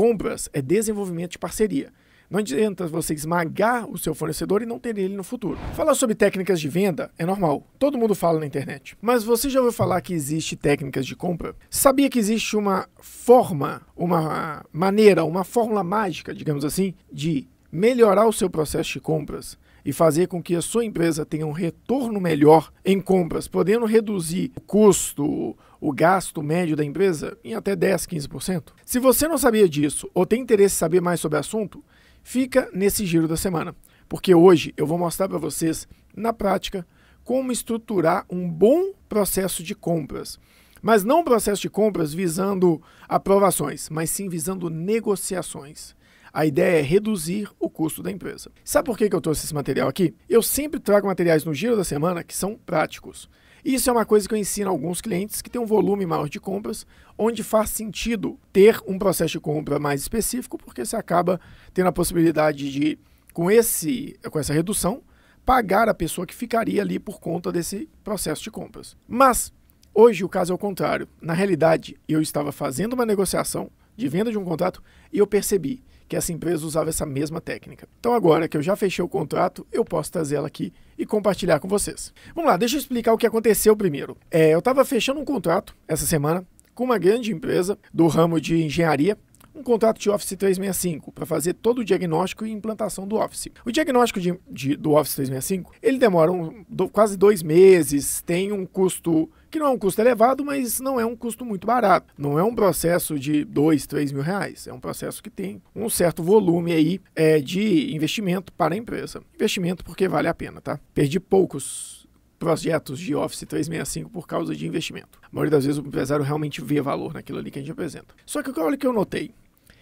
Compras é desenvolvimento de parceria. Não adianta você esmagar o seu fornecedor e não ter ele no futuro. Falar sobre técnicas de venda é normal, todo mundo fala na internet. Mas você já ouviu falar que existe técnicas de compra? Sabia que existe uma forma, uma maneira, uma fórmula mágica, digamos assim, de melhorar o seu processo de compras e fazer com que a sua empresa tenha um retorno melhor em compras, podendo reduzir o custo, o gasto médio da empresa em até 10, 15%. Se você não sabia disso ou tem interesse em saber mais sobre o assunto, fica nesse giro da semana, porque hoje eu vou mostrar para vocês, na prática, como estruturar um bom processo de compras. Mas não um processo de compras visando aprovações, mas sim visando negociações. A ideia é reduzir o custo da empresa. Sabe por que eu trouxe esse material aqui? Eu sempre trago materiais no giro da semana que são práticos. Isso é uma coisa que eu ensino a alguns clientes que têm um volume maior de compras, onde faz sentido ter um processo de compra mais específico, porque você acaba tendo a possibilidade de, com, esse, com essa redução, pagar a pessoa que ficaria ali por conta desse processo de compras. Mas hoje o caso é o contrário. Na realidade, eu estava fazendo uma negociação de venda de um contrato e eu percebi que essa empresa usava essa mesma técnica. Então agora que eu já fechei o contrato, eu posso trazer ela aqui e compartilhar com vocês. Vamos lá, deixa eu explicar o que aconteceu primeiro. É, eu estava fechando um contrato essa semana com uma grande empresa do ramo de engenharia um contrato de Office 365 para fazer todo o diagnóstico e implantação do Office. O diagnóstico de, de, do Office 365 ele demora um, do, quase dois meses, tem um custo que não é um custo elevado, mas não é um custo muito barato. Não é um processo de dois, três mil reais. É um processo que tem um certo volume aí é, de investimento para a empresa. Investimento porque vale a pena, tá? Perdi poucos projetos de Office 365 por causa de investimento. A maioria das vezes o empresário realmente vê valor naquilo ali que a gente apresenta. Só que olha o que eu notei.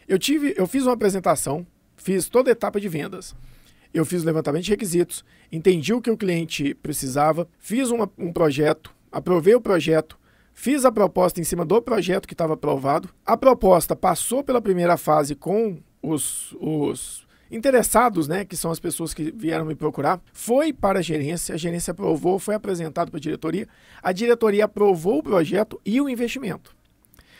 Eu tive, eu fiz uma apresentação, fiz toda a etapa de vendas. Eu fiz o levantamento de requisitos, entendi o que o cliente precisava, fiz uma, um projeto, aprovei o projeto, fiz a proposta em cima do projeto que estava aprovado. A proposta passou pela primeira fase com os, os interessados, né, que são as pessoas que vieram me procurar, foi para a gerência, a gerência aprovou, foi apresentado para a diretoria, a diretoria aprovou o projeto e o investimento.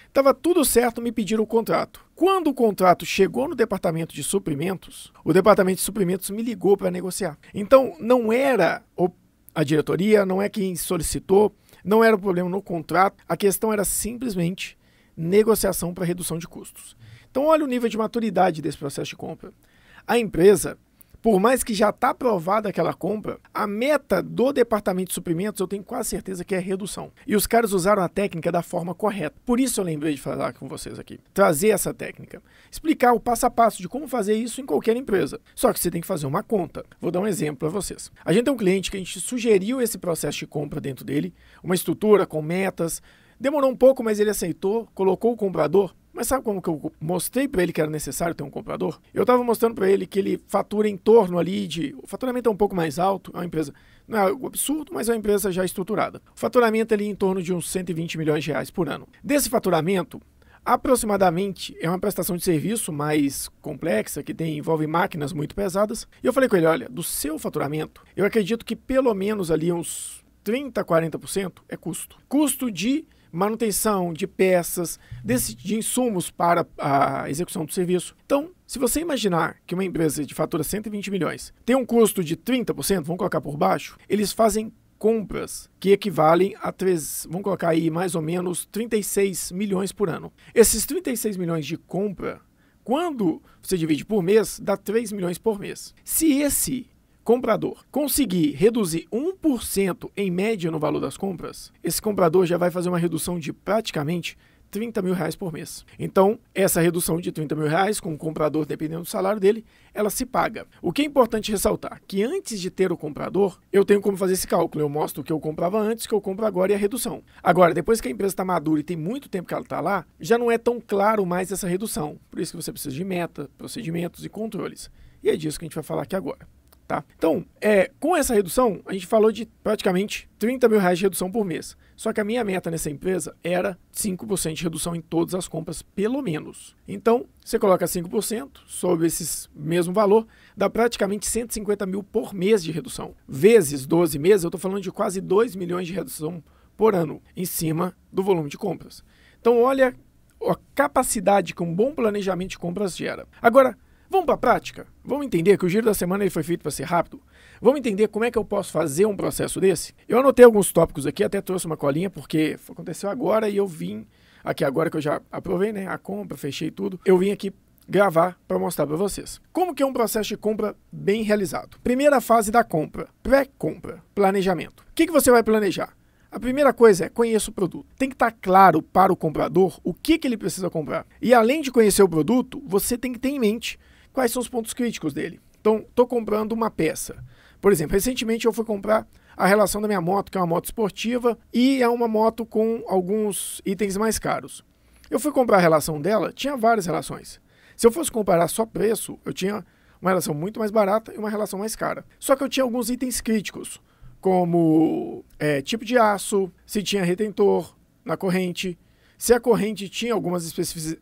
Estava tudo certo, me pediram o contrato. Quando o contrato chegou no departamento de suprimentos, o departamento de suprimentos me ligou para negociar. Então, não era a diretoria, não é quem solicitou, não era o problema no contrato, a questão era simplesmente negociação para redução de custos. Então, olha o nível de maturidade desse processo de compra. A empresa por mais que já está aprovada aquela compra, a meta do departamento de suprimentos eu tenho quase certeza que é redução. E os caras usaram a técnica da forma correta. Por isso eu lembrei de falar com vocês aqui. Trazer essa técnica. Explicar o passo a passo de como fazer isso em qualquer empresa. Só que você tem que fazer uma conta. Vou dar um exemplo para vocês. A gente tem um cliente que a gente sugeriu esse processo de compra dentro dele, uma estrutura com metas. Demorou um pouco, mas ele aceitou, colocou o comprador mas sabe como que eu mostrei para ele que era necessário ter um comprador? Eu estava mostrando para ele que ele fatura em torno ali de. O faturamento é um pouco mais alto, é uma empresa. Não é algo absurdo, mas é uma empresa já estruturada. O faturamento ali em torno de uns 120 milhões de reais por ano. Desse faturamento, aproximadamente é uma prestação de serviço mais complexa, que tem, envolve máquinas muito pesadas. E eu falei com ele: olha, do seu faturamento, eu acredito que pelo menos ali uns 30%, 40% é custo. Custo de manutenção de peças, desse, de insumos para a execução do serviço. Então, se você imaginar que uma empresa de fatura 120 milhões tem um custo de 30%, vamos colocar por baixo, eles fazem compras que equivalem a três, vamos colocar aí mais ou menos 36 milhões por ano. Esses 36 milhões de compra, quando você divide por mês, dá 3 milhões por mês. Se esse comprador conseguir reduzir 1% em média no valor das compras, esse comprador já vai fazer uma redução de praticamente 30 mil reais por mês. Então, essa redução de 30 mil reais com o comprador, dependendo do salário dele, ela se paga. O que é importante ressaltar, que antes de ter o comprador, eu tenho como fazer esse cálculo. Eu mostro o que eu comprava antes, o que eu compro agora e a redução. Agora, depois que a empresa está madura e tem muito tempo que ela está lá, já não é tão claro mais essa redução. Por isso que você precisa de meta, procedimentos e controles. E é disso que a gente vai falar aqui agora. Tá? Então, é, com essa redução, a gente falou de praticamente 30 mil reais de redução por mês. Só que a minha meta nessa empresa era 5% de redução em todas as compras, pelo menos. Então, você coloca 5% sobre esse mesmo valor, dá praticamente 150 mil por mês de redução. Vezes 12 meses, eu estou falando de quase 2 milhões de redução por ano, em cima do volume de compras. Então, olha a capacidade que um bom planejamento de compras gera. Agora, Vamos para a prática? Vamos entender que o giro da semana ele foi feito para ser rápido? Vamos entender como é que eu posso fazer um processo desse? Eu anotei alguns tópicos aqui, até trouxe uma colinha, porque aconteceu agora e eu vim aqui agora que eu já aprovei né, a compra, fechei tudo. Eu vim aqui gravar para mostrar para vocês. Como que é um processo de compra bem realizado? Primeira fase da compra, pré-compra, planejamento. O que, que você vai planejar? A primeira coisa é conheça o produto. Tem que estar tá claro para o comprador o que, que ele precisa comprar. E além de conhecer o produto, você tem que ter em mente quais são os pontos críticos dele. Então, estou comprando uma peça. Por exemplo, recentemente eu fui comprar a relação da minha moto, que é uma moto esportiva, e é uma moto com alguns itens mais caros. Eu fui comprar a relação dela, tinha várias relações. Se eu fosse comparar só preço, eu tinha uma relação muito mais barata e uma relação mais cara. Só que eu tinha alguns itens críticos, como é, tipo de aço, se tinha retentor na corrente, se a corrente tinha algumas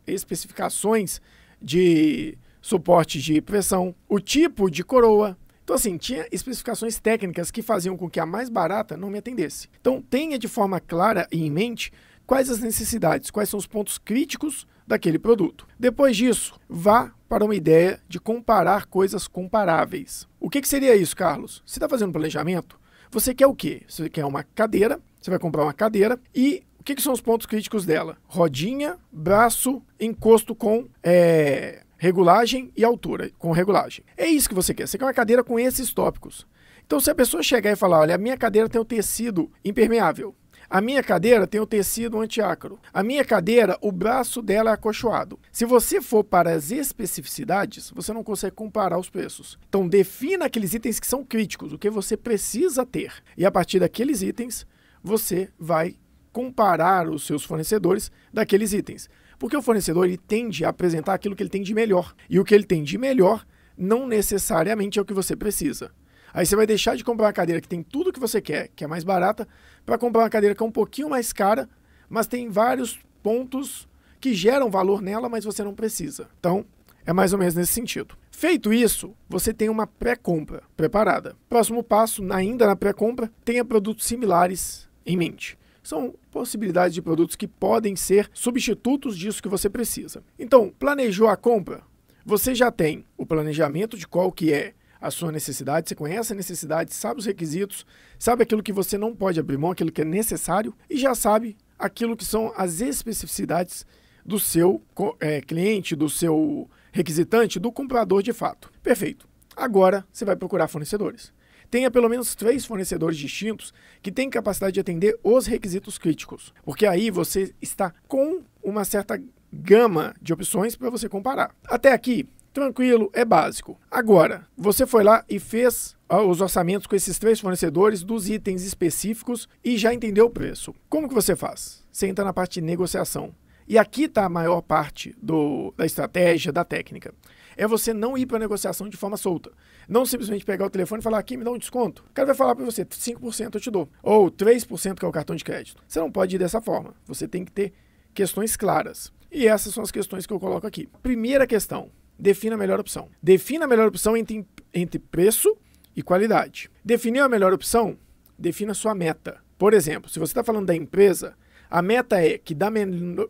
especificações de suporte de pressão, o tipo de coroa. Então, assim, tinha especificações técnicas que faziam com que a mais barata não me atendesse. Então, tenha de forma clara e em mente quais as necessidades, quais são os pontos críticos daquele produto. Depois disso, vá para uma ideia de comparar coisas comparáveis. O que, que seria isso, Carlos? Você está fazendo um planejamento? Você quer o quê? Você quer uma cadeira, você vai comprar uma cadeira e o que, que são os pontos críticos dela? Rodinha, braço, encosto com é, regulagem e altura, com regulagem. É isso que você quer. Você quer uma cadeira com esses tópicos. Então, se a pessoa chegar e falar, olha, a minha cadeira tem o tecido impermeável, a minha cadeira tem o tecido antiácaro. A minha cadeira, o braço dela é acolchoado. Se você for para as especificidades, você não consegue comparar os preços. Então defina aqueles itens que são críticos, o que você precisa ter. E a partir daqueles itens, você vai comparar os seus fornecedores daqueles itens. Porque o fornecedor ele tende a apresentar aquilo que ele tem de melhor. E o que ele tem de melhor não necessariamente é o que você precisa. Aí você vai deixar de comprar uma cadeira que tem tudo que você quer, que é mais barata, para comprar uma cadeira que é um pouquinho mais cara, mas tem vários pontos que geram valor nela, mas você não precisa. Então, é mais ou menos nesse sentido. Feito isso, você tem uma pré-compra preparada. Próximo passo, ainda na pré-compra, tenha produtos similares em mente são possibilidades de produtos que podem ser substitutos disso que você precisa. Então, planejou a compra? Você já tem o planejamento de qual que é a sua necessidade, você conhece a necessidade, sabe os requisitos, sabe aquilo que você não pode abrir mão, aquilo que é necessário e já sabe aquilo que são as especificidades do seu é, cliente, do seu requisitante, do comprador de fato. Perfeito. Agora você vai procurar fornecedores tenha pelo menos três fornecedores distintos que têm capacidade de atender os requisitos críticos. Porque aí você está com uma certa gama de opções para você comparar. Até aqui, tranquilo, é básico. Agora, você foi lá e fez os orçamentos com esses três fornecedores dos itens específicos e já entendeu o preço. Como que você faz? Você entra na parte de negociação. E aqui está a maior parte do, da estratégia, da técnica é você não ir para a negociação de forma solta. Não simplesmente pegar o telefone e falar, aqui me dá um desconto. O cara vai falar para você, 5% eu te dou. Ou 3% que é o cartão de crédito. Você não pode ir dessa forma. Você tem que ter questões claras. E essas são as questões que eu coloco aqui. Primeira questão, defina a melhor opção. Defina a melhor opção entre, entre preço e qualidade. Definiu a melhor opção, defina a sua meta. Por exemplo, se você está falando da empresa, a meta é que da,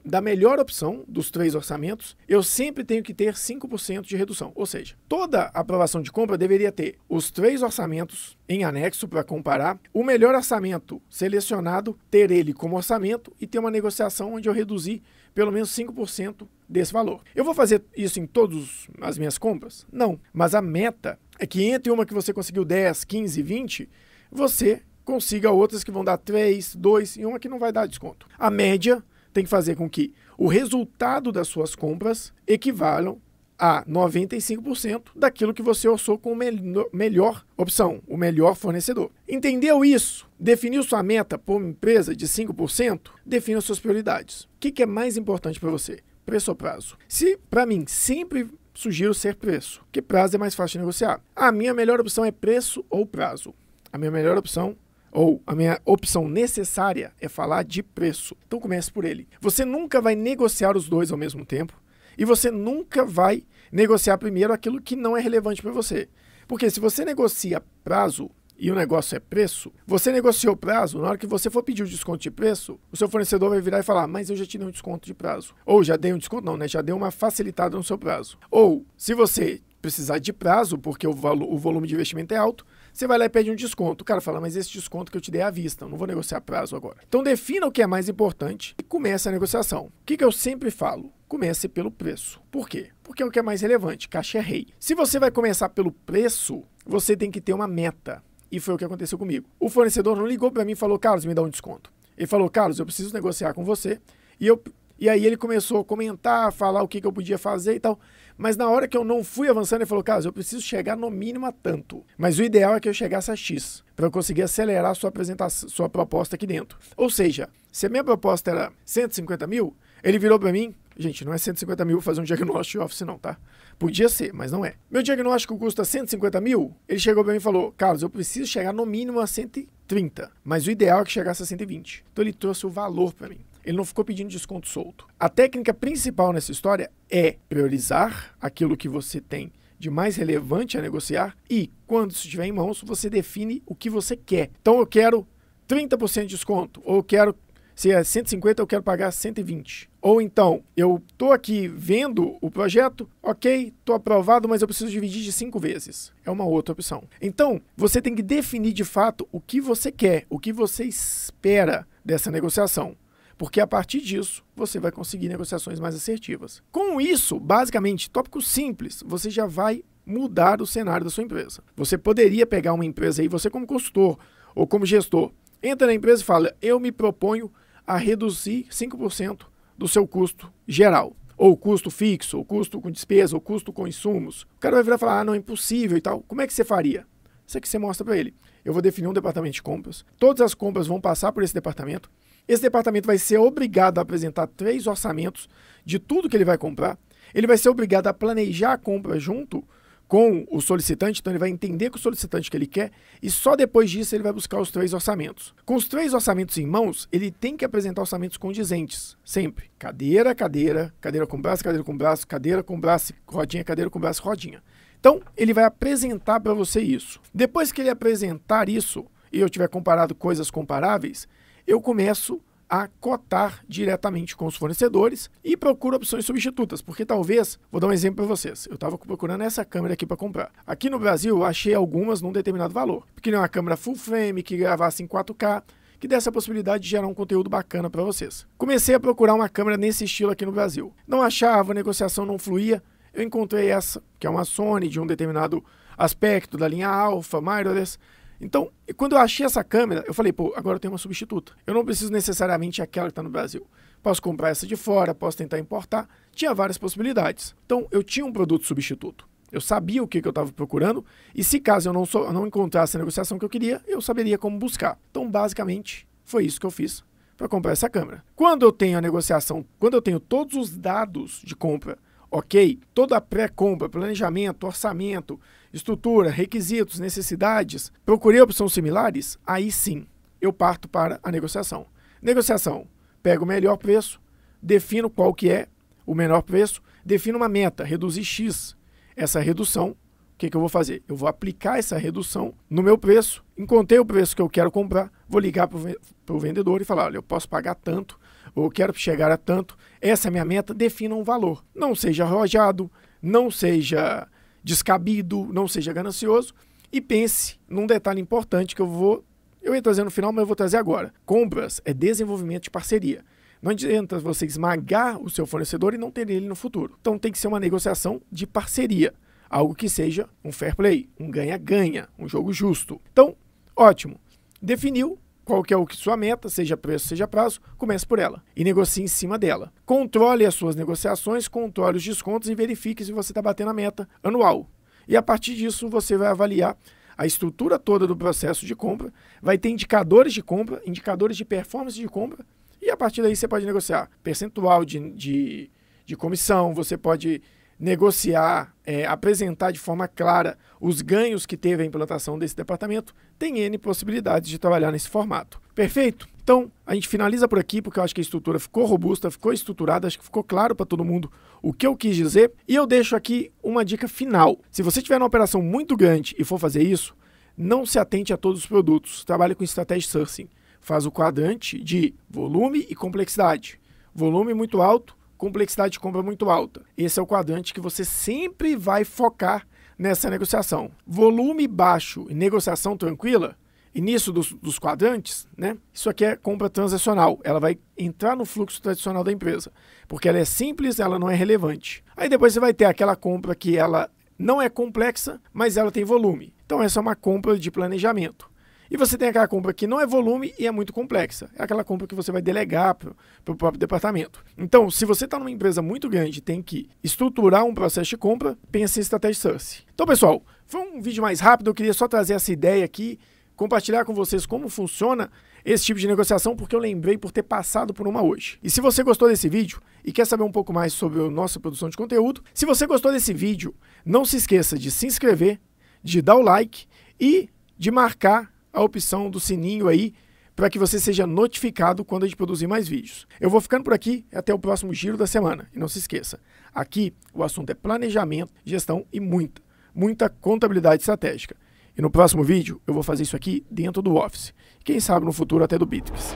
da melhor opção dos três orçamentos, eu sempre tenho que ter 5% de redução. Ou seja, toda aprovação de compra deveria ter os três orçamentos em anexo para comparar, o melhor orçamento selecionado, ter ele como orçamento e ter uma negociação onde eu reduzi pelo menos 5% desse valor. Eu vou fazer isso em todas as minhas compras? Não, mas a meta é que entre uma que você conseguiu 10, 15, 20, você consiga outras que vão dar 3, 2 e uma que não vai dar desconto. A média tem que fazer com que o resultado das suas compras equivalam a 95% daquilo que você orçou com me melhor opção, o melhor fornecedor. Entendeu isso? Definiu sua meta por uma empresa de 5%? Defina suas prioridades. O que, que é mais importante para você? Preço ou prazo? Se, para mim, sempre sugiro ser preço, que prazo é mais fácil de negociar. A minha melhor opção é preço ou prazo. A minha melhor opção ou a minha opção necessária é falar de preço. Então comece por ele. Você nunca vai negociar os dois ao mesmo tempo e você nunca vai negociar primeiro aquilo que não é relevante para você. Porque se você negocia prazo e o negócio é preço, você negociou prazo, na hora que você for pedir o desconto de preço, o seu fornecedor vai virar e falar: "Mas eu já te dei um desconto de prazo". Ou já dei um desconto, não, né? Já dei uma facilitada no seu prazo. Ou se você precisar de prazo, porque o, valo, o volume de investimento é alto, você vai lá e pede um desconto. O cara fala, mas esse desconto que eu te dei à vista, eu não vou negociar prazo agora. Então defina o que é mais importante e começa a negociação. O que, que eu sempre falo? Comece pelo preço. Por quê? Porque é o que é mais relevante, caixa é rei. Se você vai começar pelo preço, você tem que ter uma meta. E foi o que aconteceu comigo. O fornecedor não ligou para mim e falou, Carlos, me dá um desconto. Ele falou, Carlos, eu preciso negociar com você e eu e aí ele começou a comentar, falar o que, que eu podia fazer e tal. Mas na hora que eu não fui avançando, ele falou: Caso, eu preciso chegar no mínimo a tanto. Mas o ideal é que eu chegasse a X, para eu conseguir acelerar sua apresentação, sua proposta aqui dentro. Ou seja, se a minha proposta era 150 mil, ele virou para mim: Gente, não é 150 mil fazer um diagnóstico de office, não, tá? Podia ser, mas não é. Meu diagnóstico custa 150 mil. Ele chegou para mim e falou: Carlos, eu preciso chegar no mínimo a 130, mas o ideal é que chegasse a 120. Então ele trouxe o valor para mim. Ele não ficou pedindo desconto solto. A técnica principal nessa história é priorizar aquilo que você tem de mais relevante a negociar e, quando isso estiver em mãos, você define o que você quer. Então, eu quero 30% de desconto, ou eu quero, se é 150, eu quero pagar 120. Ou então, eu estou aqui vendo o projeto, ok, estou aprovado, mas eu preciso dividir de cinco vezes. É uma outra opção. Então, você tem que definir de fato o que você quer, o que você espera dessa negociação porque a partir disso você vai conseguir negociações mais assertivas. Com isso, basicamente, tópico simples, você já vai mudar o cenário da sua empresa. Você poderia pegar uma empresa aí, você como consultor ou como gestor, entra na empresa e fala: "Eu me proponho a reduzir 5% do seu custo geral, ou custo fixo, ou custo com despesa, ou custo com insumos". O cara vai virar e falar: "Ah, não é impossível" e tal. Como é que você faria? Isso é que você mostra para ele. Eu vou definir um departamento de compras. Todas as compras vão passar por esse departamento. Esse departamento vai ser obrigado a apresentar três orçamentos de tudo que ele vai comprar. Ele vai ser obrigado a planejar a compra junto com o solicitante, então ele vai entender com o solicitante que ele quer e só depois disso ele vai buscar os três orçamentos. Com os três orçamentos em mãos, ele tem que apresentar orçamentos condizentes, sempre. Cadeira, cadeira, cadeira com braço, cadeira com braço, cadeira com braço, rodinha, cadeira com braço, rodinha. Então, ele vai apresentar para você isso. Depois que ele apresentar isso e eu tiver comparado coisas comparáveis, eu começo a cotar diretamente com os fornecedores e procuro opções substitutas, porque talvez, vou dar um exemplo para vocês. Eu estava procurando essa câmera aqui para comprar. Aqui no Brasil, eu achei algumas num determinado valor. Porque não é uma câmera full frame que gravasse em 4K, que desse a possibilidade de gerar um conteúdo bacana para vocês. Comecei a procurar uma câmera nesse estilo aqui no Brasil. Não achava, a negociação não fluía. Eu encontrei essa, que é uma Sony de um determinado aspecto da linha Alpha, mirrorless, então, quando eu achei essa câmera, eu falei, pô, agora eu tenho uma substituta. Eu não preciso necessariamente aquela que está no Brasil. Posso comprar essa de fora, posso tentar importar. Tinha várias possibilidades. Então, eu tinha um produto substituto. Eu sabia o que, que eu estava procurando e se caso eu não, sou eu não encontrasse a negociação que eu queria, eu saberia como buscar. Então, basicamente, foi isso que eu fiz para comprar essa câmera. Quando eu tenho a negociação, quando eu tenho todos os dados de compra ok? Toda a pré-compra, planejamento, orçamento, estrutura, requisitos, necessidades, procurei opções similares, aí sim eu parto para a negociação. Negociação, pego o melhor preço, defino qual que é o menor preço, defino uma meta, reduzir X. Essa redução, o que, que eu vou fazer? Eu vou aplicar essa redução no meu preço, encontrei o preço que eu quero comprar, vou ligar para o vendedor e falar, olha, eu posso pagar tanto, ou quero chegar a tanto, essa é a minha meta, defina um valor. Não seja arrojado, não seja descabido, não seja ganancioso e pense num detalhe importante que eu vou eu ia trazer no final, mas eu vou trazer agora. Compras é desenvolvimento de parceria. Não adianta você esmagar o seu fornecedor e não ter ele no futuro. Então tem que ser uma negociação de parceria, algo que seja um fair play, um ganha-ganha, um jogo justo. Então, ótimo. Definiu, qual que é o que sua meta, seja preço, seja prazo, comece por ela e negocie em cima dela. Controle as suas negociações, controle os descontos e verifique se você está batendo a meta anual. E a partir disso você vai avaliar a estrutura toda do processo de compra, vai ter indicadores de compra, indicadores de performance de compra e a partir daí você pode negociar percentual de, de, de comissão, você pode negociar, é, apresentar de forma clara os ganhos que teve a implantação desse departamento, tem N possibilidades de trabalhar nesse formato. Perfeito? Então, a gente finaliza por aqui, porque eu acho que a estrutura ficou robusta, ficou estruturada, acho que ficou claro para todo mundo o que eu quis dizer. E eu deixo aqui uma dica final. Se você tiver uma operação muito grande e for fazer isso, não se atente a todos os produtos. Trabalhe com estratégia sourcing. Faz o quadrante de volume e complexidade. Volume muito alto, complexidade de compra muito alta. Esse é o quadrante que você sempre vai focar nessa negociação. Volume baixo e negociação tranquila, início dos, dos quadrantes, né? Isso aqui é compra transacional. Ela vai entrar no fluxo tradicional da empresa, porque ela é simples, ela não é relevante. Aí depois você vai ter aquela compra que ela não é complexa, mas ela tem volume. Então essa é uma compra de planejamento. E você tem aquela compra que não é volume e é muito complexa. É aquela compra que você vai delegar para o próprio departamento. Então, se você está numa empresa muito grande tem que estruturar um processo de compra, pense em estratégia Source. Então, pessoal, foi um vídeo mais rápido. Eu queria só trazer essa ideia aqui, compartilhar com vocês como funciona esse tipo de negociação, porque eu lembrei por ter passado por uma hoje. E se você gostou desse vídeo e quer saber um pouco mais sobre a nossa produção de conteúdo, se você gostou desse vídeo, não se esqueça de se inscrever, de dar o like e de marcar a opção do sininho aí para que você seja notificado quando a gente produzir mais vídeos. Eu vou ficando por aqui até o próximo giro da semana. E não se esqueça, aqui o assunto é planejamento, gestão e muita, muita contabilidade estratégica. E no próximo vídeo eu vou fazer isso aqui dentro do Office. Quem sabe no futuro até do Bitrix.